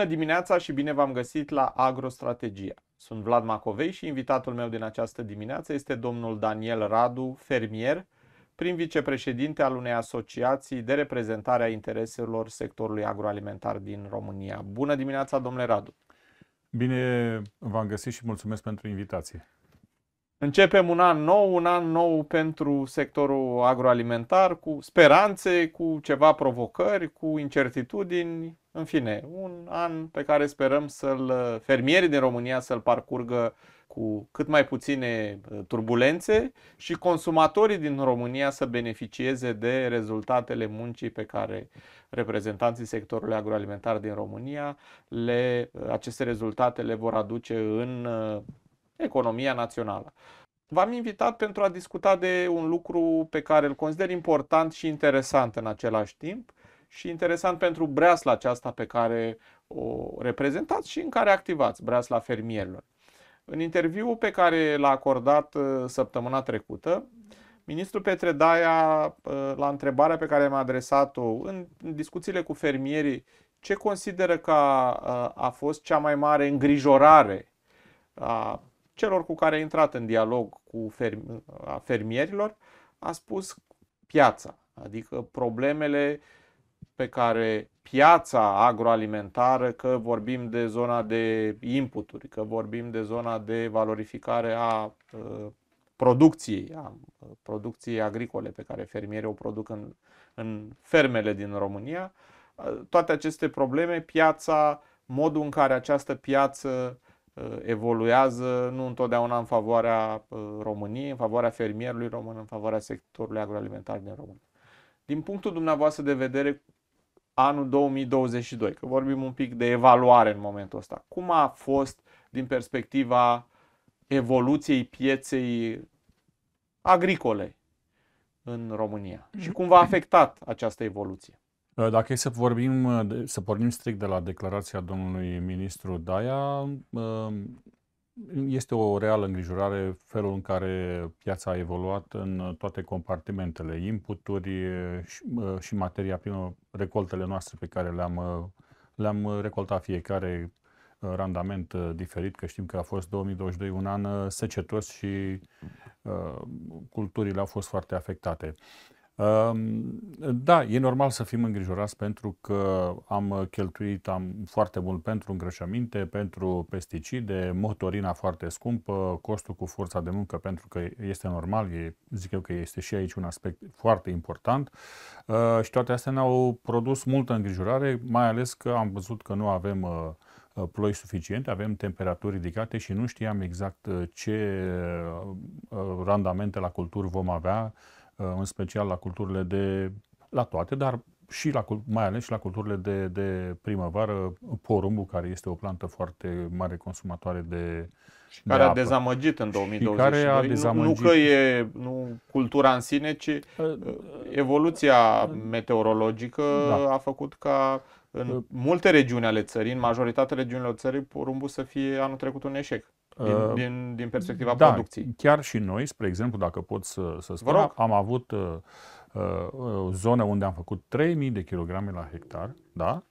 Bună dimineața și bine v-am găsit la Agrostrategia. Sunt Vlad Macovei și invitatul meu din această dimineață este domnul Daniel Radu, fermier, prim vicepreședinte al unei asociații de reprezentare a intereselor sectorului agroalimentar din România. Bună dimineața, domnule Radu! Bine v-am găsit și mulțumesc pentru invitație. Începem un an nou, un an nou pentru sectorul agroalimentar, cu speranțe, cu ceva provocări, cu incertitudini, în fine, un an pe care sperăm să-l uh, fermierii din România să-l parcurgă cu cât mai puține uh, turbulențe și consumatorii din România să beneficieze de rezultatele muncii pe care reprezentanții sectorului agroalimentar din România le, uh, aceste rezultate le vor aduce în economia națională. V-am invitat pentru a discuta de un lucru pe care îl consider important și interesant în același timp, și interesant pentru breasla aceasta pe care o reprezentați și în care activați, breasla fermierilor. În interviul pe care l-a acordat uh, săptămâna trecută, ministrul Petre Daia, uh, la întrebarea pe care mi-a adresat-o în discuțiile cu fermierii, ce consideră că uh, a fost cea mai mare îngrijorare a celor cu care a intrat în dialog cu fermierilor, a spus piața, adică problemele uh, pe care piața agroalimentară, că vorbim de zona de inputuri, că vorbim de zona de valorificare a uh, producției, a uh, producției agricole pe care fermierii o produc în, în fermele din România, uh, toate aceste probleme, piața, modul în care această piață evoluează nu întotdeauna în favoarea României, în favoarea fermierului român, în favoarea sectorului agroalimentar din România. Din punctul dumneavoastră de vedere, anul 2022, că vorbim un pic de evaluare în momentul ăsta. Cum a fost din perspectiva evoluției pieței agricole în România mhm. și cum v-a afectat această evoluție? Ă, dacă e să vorbim, să pornim strict de la declarația domnului ministru Daia, ă, este o reală îngrijorare felul în care piața a evoluat în toate compartimentele, inputuri și, și materia primă, recoltele noastre pe care le-am, le-am recoltat fiecare randament diferit, că știm că a fost 2022 un an secetos și uh, culturile au fost foarte afectate. Uh, da, e normal să fim îngrijorați pentru că am cheltuit am foarte mult pentru îngrășăminte, pentru pesticide, motorina foarte scumpă, costul cu forța de muncă pentru că este normal, e, zic eu că este și aici un aspect foarte important uh, și toate astea ne-au produs multă îngrijorare, mai ales că am văzut că nu avem uh, uh, ploi suficiente, avem temperaturi ridicate și nu știam exact ce randamente la culturi vom avea Uh, în special la culturile de, la toate, dar și la, mai ales și la culturile de, de primăvară, porumbul, care este o plantă foarte mare consumatoare de și care de a apă. dezamăgit în 2022. Și care a dezamăgit. Nu, nu că e nu cultura în sine, ci uh, uh, evoluția meteorologică da. a făcut ca în multe regiuni ale țării, în majoritatea regiunilor țării, porumbul să fie anul trecut un eșec din, uh, din, din perspectiva da, producției. Chiar și noi, spre exemplu, dacă pot să, să spun, rog. am avut uh, uh, zonă unde am făcut 3000 de kilograme la hectar, da?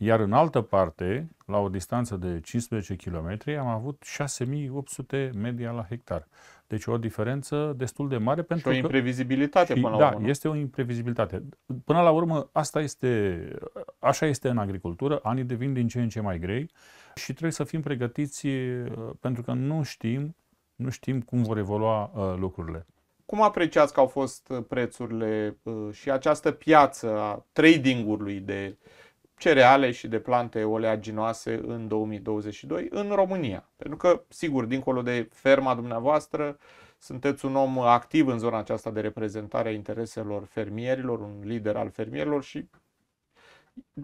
iar în altă parte, la o distanță de 15 km, am avut 6800 media la hectar. Deci o diferență destul de mare pentru și o imprevizibilitate că, până la da, urmă. Da, este o imprevizibilitate. Până la urmă, asta este, așa este în agricultură, anii devin din ce în ce mai grei și trebuie să fim pregătiți uh, pentru că nu știm, nu știm cum vor evolua uh, lucrurile. Cum apreciați că au fost prețurile uh, și această piață a trading-ului de cereale și de plante oleaginoase în 2022 în România. Pentru că, sigur, dincolo de ferma dumneavoastră, sunteți un om activ în zona aceasta de reprezentare a intereselor fermierilor, un lider al fermierilor și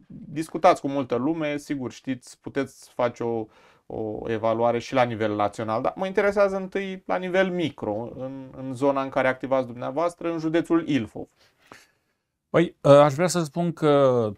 discutați cu multă lume, sigur știți, puteți face o, o evaluare și la nivel național, dar mă interesează întâi la nivel micro, în, în zona în care activați dumneavoastră, în județul Ilfov. Păi, ă, aș vrea să spun că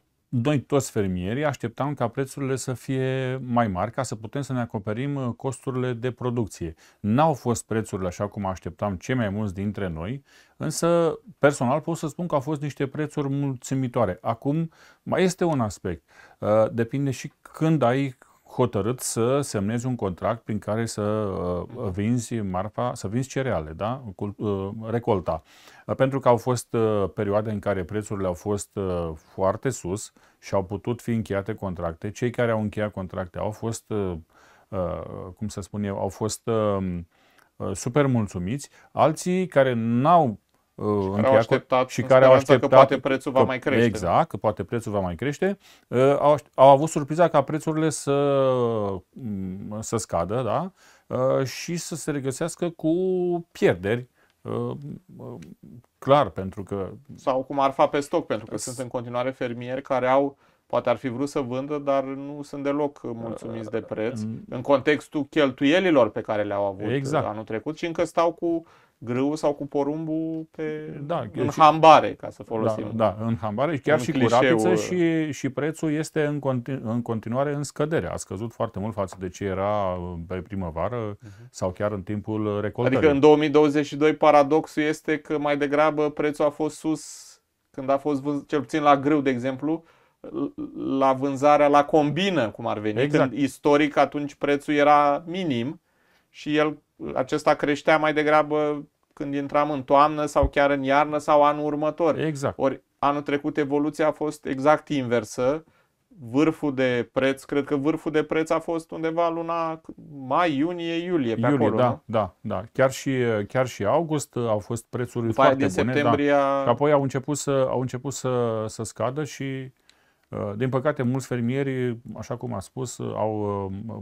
noi toți fermierii așteptam ca prețurile să fie mai mari ca să putem să ne acoperim uh, costurile de producție. N-au fost prețurile așa cum așteptam cei mai mulți dintre noi, însă personal pot să spun că au fost niște prețuri mulțumitoare. Acum mai este un aspect. Uh, depinde și când ai hotărât să semnezi un contract prin care să uh, vinzi marfa, să vinzi cereale, da? Uh, recolta. Pentru că au fost uh, perioade în care prețurile au fost foarte sus și au putut fi încheiate contracte. Cei care au încheiat contracte au fost, cum să spun eu, au fost um, super mulțumiți. Alții care n-au Uh, și care au așteptat, și care au așteptat că poate prețul va că, mai crește. Exact, că poate prețul va mai crește. Uh, au, au avut surpriza ca prețurile să, mm, să scadă da? Uh, și să se regăsească cu pierderi clar, pentru că... Sau cum ar fa pe stoc, pentru că s- sunt în continuare fermieri care au poate ar fi vrut să vândă, dar nu sunt deloc mulțumiți de preț, în contextul cheltuielilor pe care le-au avut exact. anul trecut și încă stau cu Grâu sau cu porumbul pe, da, în și, hambare, ca să da, folosim. Da, da în hambare, chiar în și clișeul... cu rapiță și, uh. și prețul este în, continu, în continuare în scădere. A scăzut foarte mult față de ce era uh, pe primăvară uh-huh. sau chiar în timpul uh, recoltării. Adică în 2022 paradoxul este că mai degrabă prețul a fost sus când a fost vânz, cel puțin la grâu, de exemplu, la vânzarea la combină, cum ar veni. Exact. Când istoric atunci prețul era minim și el acesta creștea mai degrabă când intram în toamnă sau chiar în iarnă sau anul următor. Exact. Ori anul trecut evoluția a fost exact inversă. Vârful de preț, cred că vârful de preț a fost undeva luna mai, iunie, iulie, pe iulie, acolo, da, nu? da, da. Chiar și, chiar și august uh, au fost prețuri foarte bune. Da. Septembrie da. a... Apoi au început să, au început să, să scadă și Uh, din păcate, mulți fermieri, așa cum am spus, au uh,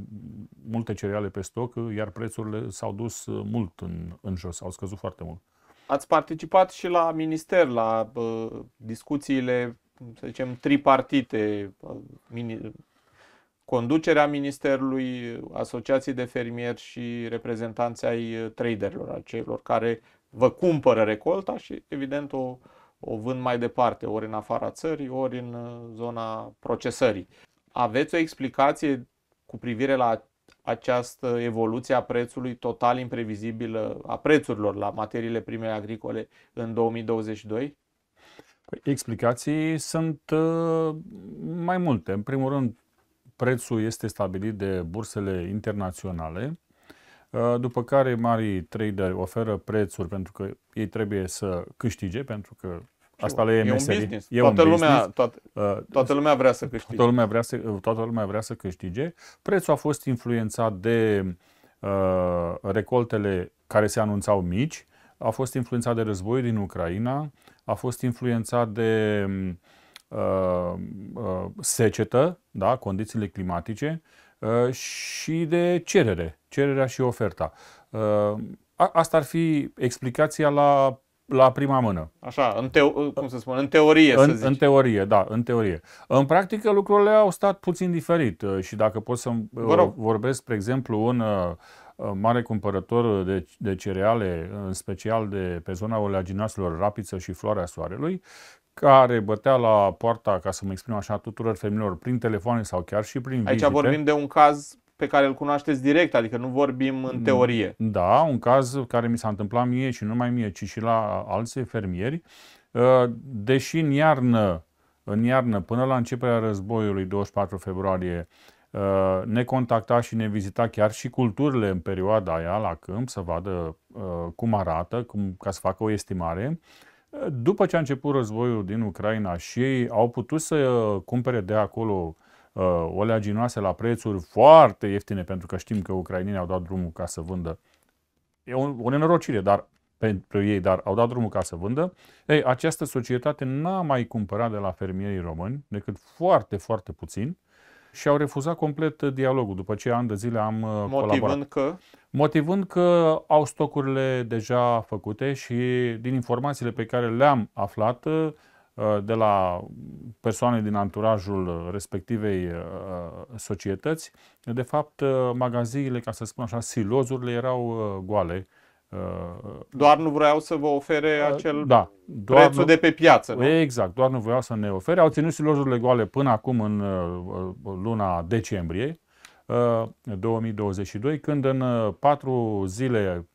multe cereale pe stoc, iar prețurile s-au dus uh, mult în, în jos, au scăzut foarte mult. Ați participat și la minister, la discuțiile, să zicem, tripartite, mini, conducerea ministerului, asociații de fermieri și reprezentanții ai traderilor, acelor care vă cumpără recolta și, evident, o o vând mai departe, ori în afara țării, ori în uh, zona procesării. Aveți o explicație cu privire la această evoluție a prețului total imprevizibilă a prețurilor la materiile prime agricole în 2022? Păi, explicații sunt uh, mai multe. În primul rând, prețul este stabilit de bursele internaționale, uh, după care mari traderi oferă prețuri pentru că ei trebuie să câștige, pentru că Asta le e, e meserie. Un business. E toată un business. Lumea, toată, uh, toată lumea vrea să câștige. Toată lumea vrea să, toată lumea vrea să câștige. Prețul a fost influențat de uh, recoltele care se anunțau mici, a fost influențat de război din Ucraina, a fost influențat de uh, uh, secetă, da, condițiile climatice uh, și de cerere, cererea și oferta. Uh, asta ar fi explicația la la prima mână. Așa, în teo- uh, cum să spun, în teorie, în, să zici. În teorie, da, în teorie. În practică lucrurile au stat puțin diferit uh, și dacă pot să uh, vorbesc, spre exemplu, un mare cumpărător de, de cereale, în special de pe zona oleaginaselor rapiță și floarea soarelui, care bătea la poarta, ca să mă exprim așa, tuturor femeilor prin telefoane sau chiar și prin Aici vizite. vorbim de un caz pe care îl cunoașteți direct, adică nu vorbim în teorie. Da, un caz care mi s-a întâmplat mie și nu numai mie, ci și la alții fermieri. Uh, deși în iarnă, în iarnă până la începerea războiului, 24 februarie, uh, ne contacta și ne vizita chiar și culturile în perioada aia la câmp să vadă uh, cum arată, cum, ca să facă o estimare. După ce a început războiul din Ucraina și ei au putut să cumpere de acolo Uh, oleaginoase la prețuri foarte ieftine, pentru că știm că ucrainienii au dat drumul ca să vândă. E o, o nenorocire, dar pentru ei, dar au dat drumul ca să vândă. Ei, această societate n-a mai cumpărat de la fermierii români decât foarte, foarte puțin și au refuzat complet dialogul. După ce ani de zile am uh, Motivând colaborat. că? Motivând că au stocurile deja făcute și din informațiile pe care le-am aflat, uh, Uh, de la persoane din anturajul respectivei uh, societăți. De fapt, uh, magaziile, ca să spun așa, silozurile erau goale. Doar nu vreau să vă ofere acel da, doar prețul nu, de pe piață. Nu? Exact, doar nu vreau să ne ofere. Au ținut silozurile goale până acum în luna decembrie 2022, când în patru zile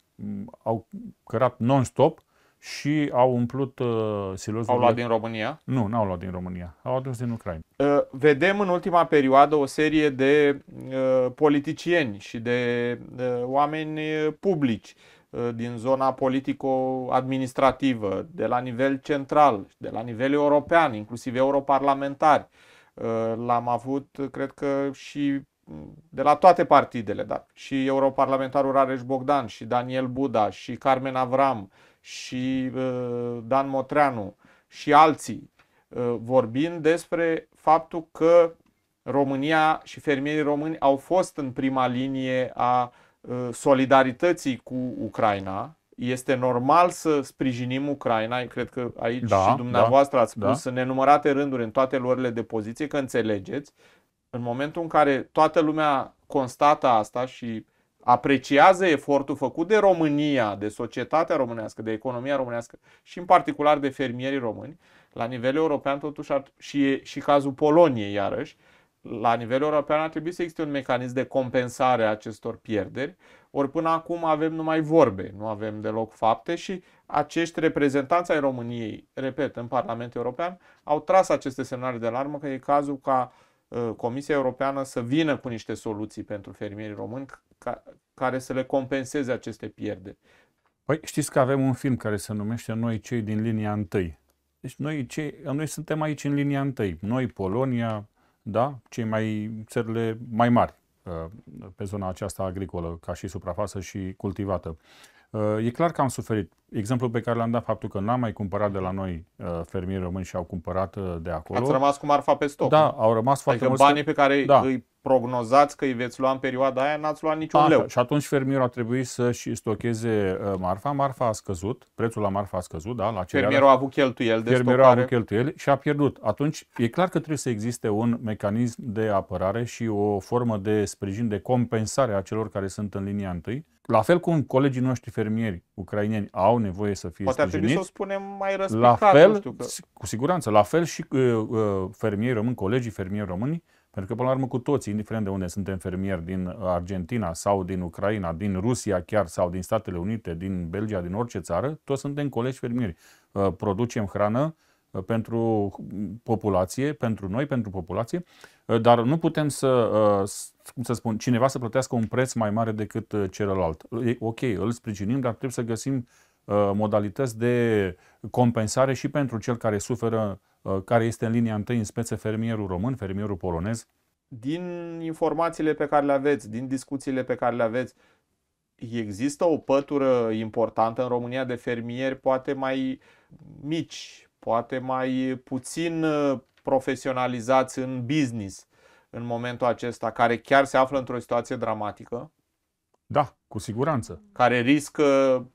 au cărat non-stop și au umplut uh, silozul. Au luat din România? Nu, n-au luat din România. Au adus din Ucraina. Uh, vedem în ultima perioadă o serie de uh, politicieni și de uh, oameni uh, publici uh, din zona politico-administrativă, de la nivel central, de la nivel european, inclusiv europarlamentari. Uh, l-am avut, cred că, și mm, de la toate partidele, da. și europarlamentarul Rareș Bogdan, și Daniel Buda, și Carmen Avram, uh, și uh, Dan Motreanu și alții, uh, vorbind despre faptul că România și fermierii români au fost în prima linie a uh, solidarității cu Ucraina. Este normal să sprijinim Ucraina, cred că aici da, și dumneavoastră da, ați spus da. în nenumărate rânduri, în toate luările de poziție, că înțelegeți. În momentul în care toată lumea constată asta și uh, apreciază efortul făcut de România, de societatea românească, de economia românească și în particular de fermierii români, la nivel european totuși ar, și, și cazul Poloniei iarăși, la nivel european ar trebui să existe un mecanism de compensare a acestor pierderi, ori până acum avem numai vorbe, nu avem deloc fapte și acești reprezentanți ai României, repet, în Parlamentul European, au tras aceste semnale de alarmă că e cazul ca uh, Comisia Europeană să vină cu niște soluții pentru fermierii români ca, care să le compenseze aceste pierderi. Păi știți că avem un film care se numește Noi cei din linia întâi. Deci noi, cei, noi suntem aici în linia întâi. Noi, Polonia, da, cei mai țările mai mari uh, pe zona aceasta agricolă, ca și suprafață și cultivată. Uh, e clar că am suferit. Exemplul pe care l-am dat, faptul că n-am mai cumpărat de la noi uh, fermieri români și au cumpărat uh, de acolo. Ați rămas cu marfa pe stoc. Da, au rămas foarte adică mulți. banii pe care da. îi prognozați că îi veți lua în perioada aia, n-ați luat niciun Așa. leu. Și atunci fermierul a trebuit să-și stocheze marfa. Marfa a scăzut, prețul la marfa a scăzut, da, la cereală. Fermierul a avut cheltuieli de Fermierul stocare. a avut cheltuieli și a pierdut. Atunci e clar că trebuie să existe un mecanism de apărare și o formă de sprijin, de compensare a celor care sunt în linia întâi la fel cum colegii noștri fermieri ucraineni au nevoie să fie Poate sprijiniți. Poate să o spunem mai răspicat. La fel, știu că... cu siguranță, la fel și uh, uh, fermieri români, colegii fermieri români, pentru că, până la urmă, cu toții, indiferent de unde suntem fermieri, din Argentina sau din Ucraina, din Rusia chiar sau din Statele Unite, din Belgia, din orice țară, toți suntem colegi fermieri. Uh, producem hrană, uh, Uh, pentru populație, pentru noi, pentru populație, uh, dar nu putem să, uh, cum să spun, cineva să plătească un preț mai mare decât celălalt. Ok, îl sprijinim, dar trebuie să găsim modalități de compensare și pentru cel care suferă, care este în linia întâi, în spețe fermierul român, fermierul polonez. Din informațiile pe care le aveți, din discuțiile pe care le aveți, există o pătură importantă în România de fermieri, poate mai mici, poate mai puțin uh, profesionalizați în business în momentul acesta, care chiar se află într-o situație dramatică. Da, cu siguranță. Care riscă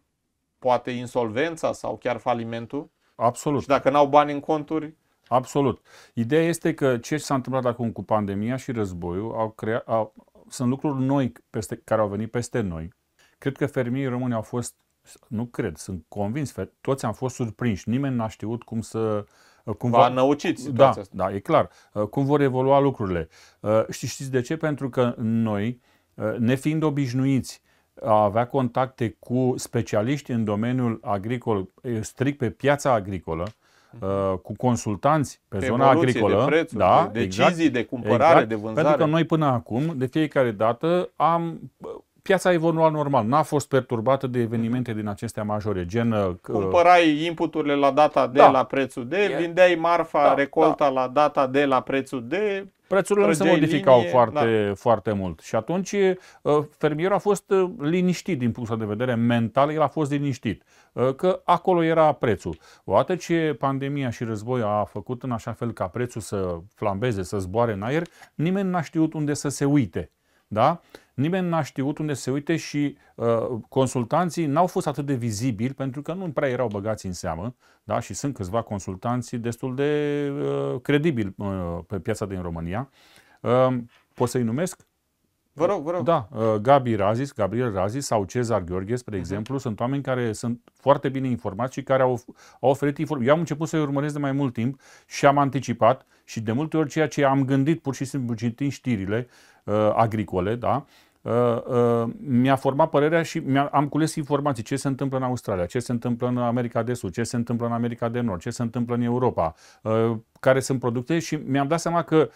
poate insolvența sau chiar falimentul. Absolut. Și dacă n-au bani în conturi, Absolut. Ideea este că ce s-a întâmplat acum cu pandemia și războiul au crea, au, sunt lucruri noi peste, care au venit peste noi. Cred că fermierii români au fost nu cred, sunt convins, toți am fost surprinși, nimeni n-a știut cum să... Uh, cum va năucit situația da, asta. Da, e clar. Uh, cum vor evolua lucrurile. Uh, știți, știți de ce? Pentru că noi, ne fiind obișnuiți a avea contacte cu specialiști în domeniul agricol, strict pe piața agricolă, mhm. cu consultanți pe, pe zona agricolă, de prețuri, da, de exact, decizii exact, de cumpărare, exact, de vânzare. Pentru că noi până acum, de fiecare dată, am piața a evoluat normal, n-a fost perturbată de evenimente din acestea majore, gen... Uh, Cumpărai inputurile la data de da. la prețul de, e... vindeai marfa, da, recolta da. la data de la prețul de... Prețurile nu se modificau linie, foarte, da. foarte mult și atunci uh, fermierul a fost uh, liniștit din punctul de vedere mental, el a fost liniștit că acolo era prețul. Odată ce pandemia și războiul a făcut în așa fel ca prețul să flambeze, să zboare în aer, nimeni n-a știut unde să se uite. Da? nimeni n-a știut unde se uite și uh, consultanții n-au fost atât de vizibili pentru că nu prea erau băgați în seamă da? și sunt câțiva consultanții destul de uh, credibili uh, pe piața din România. Uh, pot să-i numesc? Vă rog, vă rog. Da, uh, Gabi Razis, Gabriel Razis sau Cezar Gheorghe, spre uh-huh. exemplu, sunt oameni care sunt foarte bine informați și care au, au oferit informații. Eu am început să-i urmăresc de mai mult timp și am anticipat și de multe ori ceea ce am gândit pur și simplu citind știrile uh, agricole, da, Uh, uh, mi-a format părerea și am cules informații ce se întâmplă în Australia, ce se întâmplă în America de Sud, ce se întâmplă în America de Nord, ce se întâmplă în Europa, uh, care sunt produse și mi-am dat seama că uh,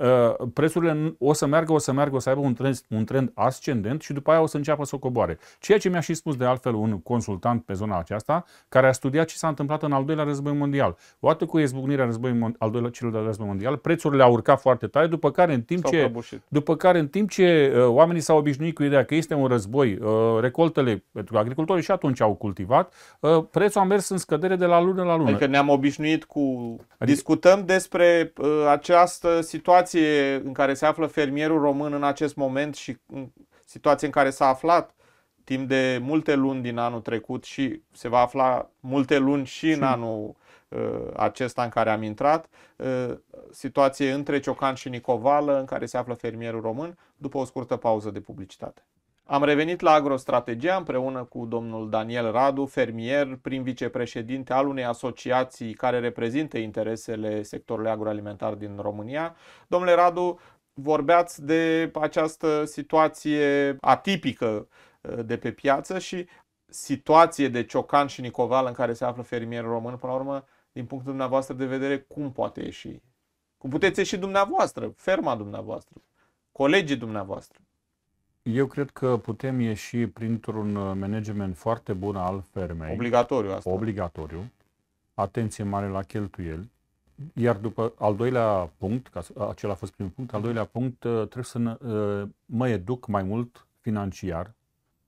Uh, prețurile o să meargă, o să meargă, o să aibă un trend, un trend ascendent și după aia o să înceapă să o coboare. Ceea ce mi-a și spus de altfel un consultant pe zona aceasta, care a studiat ce s-a întâmplat în al doilea război mondial. Odată cu izbucnirea războiului, al doilea, cel de-al război mondial, prețurile au urcat foarte tare, după care în timp ce, prăbușit. după care, în timp ce uh, oamenii s-au obișnuit cu ideea că este un război, uh, recoltele pentru agricultori și atunci au cultivat, uh, prețul a mers în scădere de la lună la lună. Adică ne-am obișnuit cu... Adică... Discutăm despre uh, această situație situație în care se află fermierul român în acest moment și situație în care s-a aflat timp de multe luni din anul trecut și se va afla multe luni și în anul uh, acesta în care am intrat, uh, situație între Ciocan și Nicovală în care se află fermierul român, după o scurtă pauză de publicitate. Am revenit la agrostrategia împreună cu domnul Daniel Radu, fermier, prim vicepreședinte al unei asociații care reprezintă interesele sectorului agroalimentar din România. Domnule Radu, vorbeați de această situație atipică uh, de pe piață și situație de ciocan și nicoval în care se află fermierul român, până la urmă, din punctul dumneavoastră de vedere, cum poate ieși? Cum puteți ieși dumneavoastră, ferma dumneavoastră, colegii dumneavoastră? Eu cred că putem ieși printr-un uh, management foarte bun al fermei. Obligatoriu asta. Obligatoriu. Atenție mare la cheltuieli. Iar după al doilea punct, ca, acela a fost primul punct, al doilea punct, uh, trebuie să uh, mă educ mai mult financiar.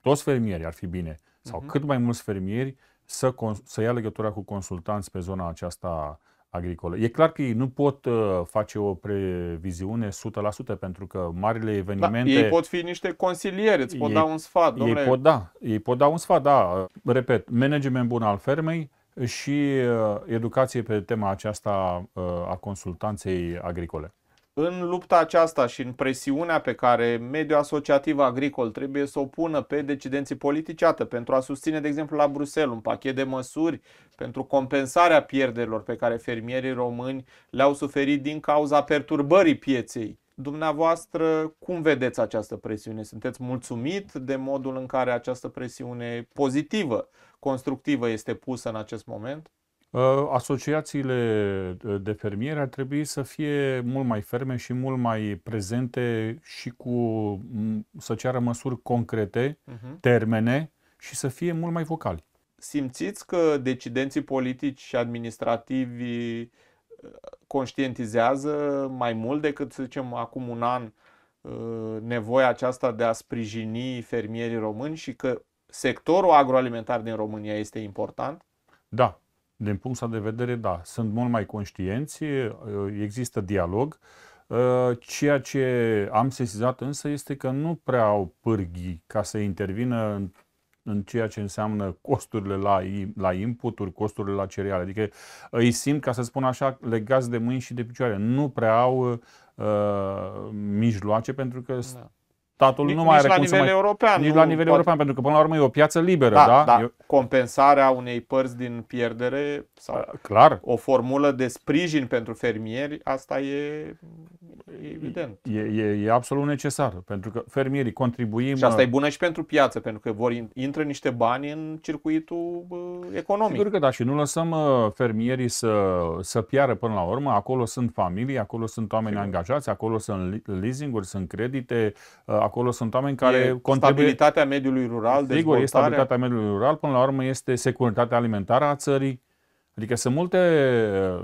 Toți fermieri ar fi bine, sau uh-huh. cât mai mulți fermieri, să, să ia legătura cu consultanți pe zona aceasta agricolă. E clar că ei nu pot uh, face o previziune 100% pentru că marile evenimente... Da, ei pot fi niște consilieri, îți pot ei, da un sfat, domnule. Ei pot da, ei pot da un sfat, da. Repet, management bun al fermei și uh, educație pe tema aceasta uh, a consultanței agricole în lupta aceasta și în presiunea pe care mediul asociativ agricol trebuie să o pună pe decidenții politici, atât pentru a susține, de exemplu, la Bruxelles un pachet de măsuri pentru compensarea pierderilor pe care fermierii români le-au suferit din cauza perturbării pieței. Dumneavoastră, cum vedeți această presiune? Sunteți mulțumit de modul în care această presiune pozitivă, constructivă este pusă în acest moment? Ă, asociațiile de fermieri ar trebui să fie mult mai ferme și mult mai prezente și cu să ceară măsuri concrete, uh-huh. termene și să fie mult mai vocali. Simțiți că decidenții politici și administrativi ă, conștientizează mai mult decât, să zicem, acum un an ă, nevoia aceasta de a sprijini fermierii români și că sectorul agroalimentar din România este important? Da, din punct de vedere, da, sunt mult mai conștienți, există dialog. Ă, ceea ce am sesizat însă este că nu prea au pârghii ca să intervină în în ceea ce înseamnă costurile la, la inputuri, costurile la cereale. Adică ă, îi simt, ca să spun așa, legați de mâini și de picioare. Nu prea au uh, mijloace pentru că da statul nici, nu mai are cum să mai... Nici la nivel european. Nici la nivel poate... european, pentru că până la urmă e o piață liberă, da? da? da. Eu... Compensarea unei părți din pierdere sau Clar. o formulă de sprijin pentru fermieri, asta e, e evident. E, e, e absolut necesar, pentru că fermierii contribuim... Și asta e uh, bună și pentru piață, pentru că vor intră niște bani în circuitul uh, economic. Sigur că da, și nu lăsăm uh, fermierii să, să piară până la urmă. Acolo sunt familii, acolo sunt oameni Sigur. angajați, acolo sunt leasing-uri, sunt credite, Acolo sunt oameni care e contribuie... Stabilitatea mediului rural, Sigur, dezvoltarea... e stabilitatea mediului rural, până la urmă este securitatea alimentară a țării. Adică sunt multe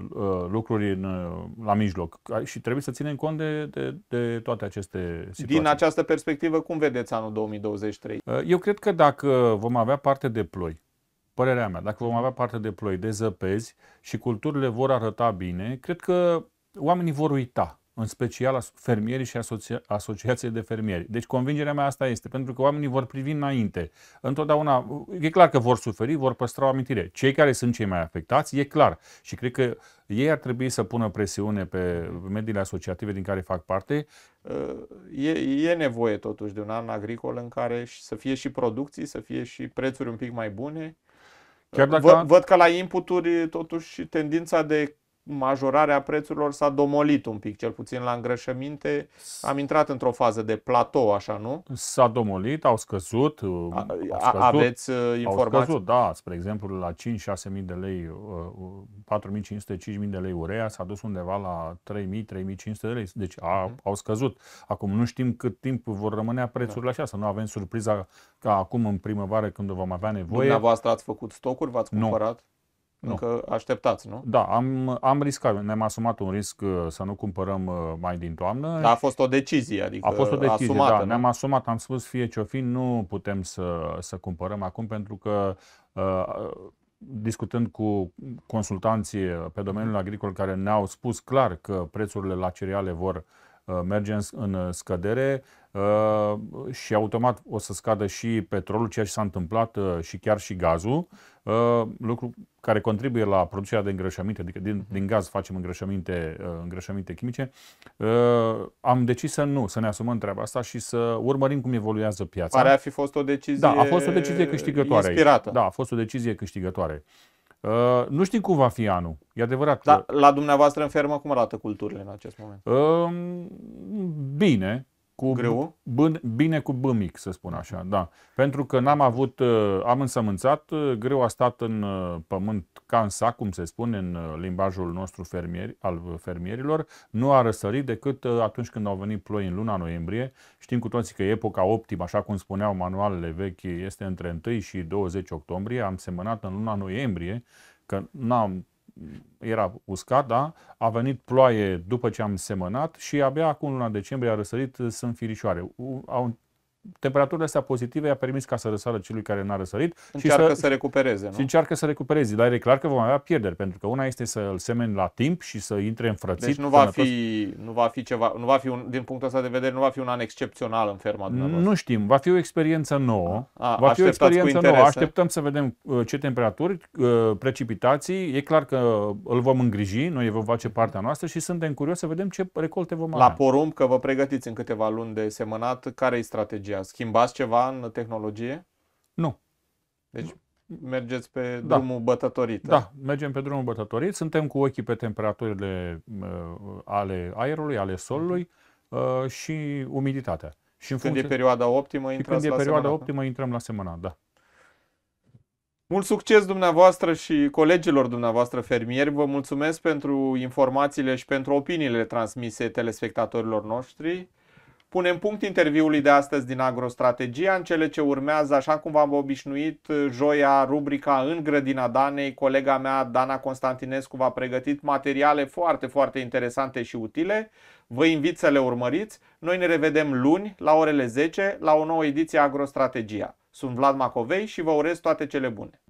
uh, lucruri în, uh, la mijloc și trebuie să ținem cont de, de, de toate aceste situații. Din această perspectivă, cum vedeți anul 2023? Uh, eu cred că dacă vom avea parte de ploi, părerea mea, dacă vom avea parte de ploi, de zăpezi și culturile vor arăta bine, cred că oamenii vor uita în special fermierii și asocia- asociațiile de fermieri. Deci convingerea mea asta este, pentru că oamenii vor privi înainte. Întotdeauna, e clar că vor suferi, vor păstra o amintire. Cei care sunt cei mai afectați, e clar. Și cred că ei ar trebui să pună presiune pe mediile asociative din care fac parte. E, e nevoie totuși de un an agricol în care să fie și producții, să fie și prețuri un pic mai bune. Chiar dacă... Vă, văd că la inputuri, totuși, tendința de majorarea prețurilor s-a domolit un pic, cel puțin la îngrășăminte. Am intrat într-o fază de platou, așa, nu? S-a domolit, au scăzut. A, um, au scăzut aveți informații? Uh, au scăzut, da. Spre exemplu, la 5-6 mii de lei, 4.500-5.000 uh, uh, de lei urea, s-a dus undeva la 3.000-3.500 de lei. Deci a, mm-hmm. au scăzut. Acum nu știm cât timp vor rămâne da. prețurile da. așa, să nu avem surpriza ca acum în primăvară când vom avea nevoie. Dumneavoastră ați făcut stocuri, v-ați cumpărat? Nu. Nu. Încă așteptați, nu? Da, am, am riscat, ne-am asumat un risc uh, să nu cumpărăm uh, mai din toamnă. Dar a fost o decizie, adică A fost o decizie, da. asumată, da. Nu? Ne-am asumat, am spus fie ce-o fi, nu putem să, să cumpărăm acum pentru că uh, discutând cu consultanții pe domeniul agricol care ne-au spus clar că prețurile la cereale vor uh, Uh, merge în uh, scădere uh, și automat o să scadă și petrolul, ceea ce s-a întâmplat și chiar și gazul, lucru care contribuie la producerea de îngrășăminte, adică din, mhm. din gaz facem îngrășăminte, îngrășăminte chimice. Am decis să nu, să ne asumăm treaba asta și să urmărim cum evoluează piața. Pare a fi fost o decizie Da, a fost o decizie câștigătoare. Inspirată. Da, a fost o decizie câștigătoare. Uh, nu știm cum va fi anul, e adevărat. Da, la dumneavoastră în fermă cum arată culturile în acest moment? Uh, bine, cu greu. b- bine cu B mic, să spun așa, da. Pentru că n-am avut, uh, am însămânțat, uh, greu a stat în uh, pământ ca în sac, cum se spune în limbajul nostru fermier, al fermierilor, nu a răsărit decât atunci când au venit ploi în luna noiembrie. Știm cu toții că epoca optimă, așa cum spuneau manualele vechi, este între 1 și 20 octombrie. Am semănat în luna noiembrie, că n-am era uscat, da? a venit ploaie după ce am semănat și abia acum luna decembrie a răsărit sunt firișoare. Au temperaturile astea pozitive i-a permis ca să răsară celui care n-a răsărit. Încearcă și să, să recupereze, nu? Și încearcă să recupereze, dar e clar că vom avea pierderi, pentru că una este să îl semeni la timp și să intre în frățit. Deci nu va, fi, nu va fi ceva, nu va fi un, din punctul ăsta de vedere, nu va fi un an excepțional în ferma dumneavoastră. Nu știm, va fi o experiență nouă. A, ah, va fi o experiență nouă. Așteptăm să vedem uh, ce temperaturi, uh, precipitații. E clar că îl vom îngriji, noi vom face partea noastră și suntem curioși să vedem ce recolte vom avea. La porumb că vă pregătiți în câteva luni de semănat, care e strategia? tehnologia. Schimbați ceva în tehnologie? Nu. Deci mergeți pe da. drumul bătătorit. Da, mergem pe drumul bătătorit. Suntem cu ochii pe temperaturile uh, ale aerului, ale solului uh, și umiditatea. Și în când funcție... e perioada optimă, și când la e perioada semana, optimă, intrăm la semana, da. Mult succes dumneavoastră și colegilor dumneavoastră fermieri. Vă mulțumesc pentru informațiile și pentru opiniile transmise telespectatorilor noștri. Punem punct interviului de astăzi din Agrostrategia. În cele ce urmează, așa cum v-am obișnuit, joia, rubrica În grădina Danei, colega mea Dana Constantinescu v-a pregătit materiale foarte, foarte interesante și utile. Vă invit să le urmăriți. Noi ne revedem luni la orele 10 la o nouă ediție Agrostrategia. Sunt Vlad Macovei și vă urez toate cele bune.